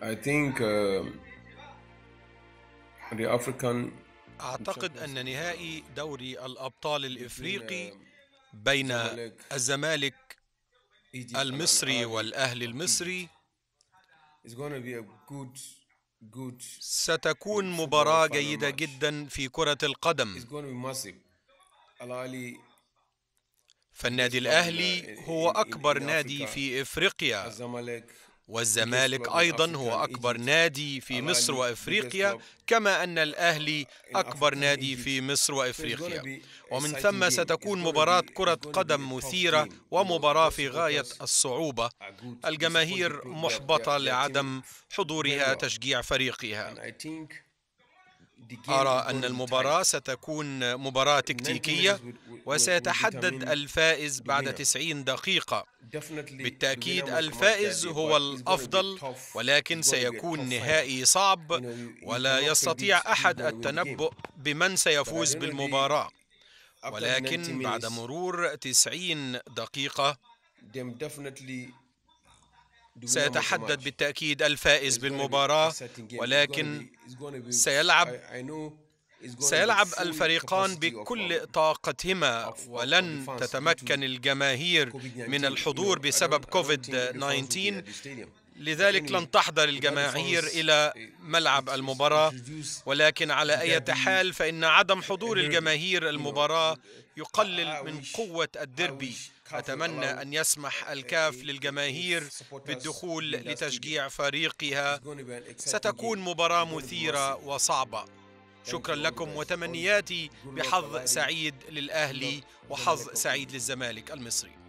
I think uh, the African أعتقد أن نهائي دوري الأبطال الإفريقي um, بين الزمالك المصري والأهل المصري ستكون مباراة جيدة جدا في كرة القدم فالنادي الأهلي uh, هو أكبر نادي في إفريقيا والزمالك أيضا هو أكبر نادي في مصر وإفريقيا كما أن الأهلي أكبر نادي في مصر وإفريقيا ومن ثم ستكون مباراة كرة قدم مثيرة ومباراة في غاية الصعوبة الجماهير محبطة لعدم حضورها تشجيع فريقها أرى أن المباراة ستكون مباراة تكتيكية وسيتحدد الفائز بعد 90 دقيقة بالتأكيد الفائز هو الأفضل ولكن سيكون نهائي صعب ولا يستطيع أحد التنبؤ بمن سيفوز بالمباراة ولكن بعد مرور 90 دقيقة سيتحدد بالتأكيد الفائز بالمباراة ولكن سيلعب سيلعب الفريقان بكل um, طاقتهما ولن تتمكن الجماهير من الحضور بسبب كوفيد 19 لذلك لن تحضر الجماهير إلى ملعب المباراة ولكن على أي حال فإن عدم حضور الجماهير المباراة يقلل من قوة الديربي أتمنى أن يسمح الكاف للجماهير بالدخول لتشجيع فريقها ستكون مباراة مثيرة وصعبة شكرا لكم وتمنياتي بحظ سعيد للأهلي وحظ سعيد للزمالك المصري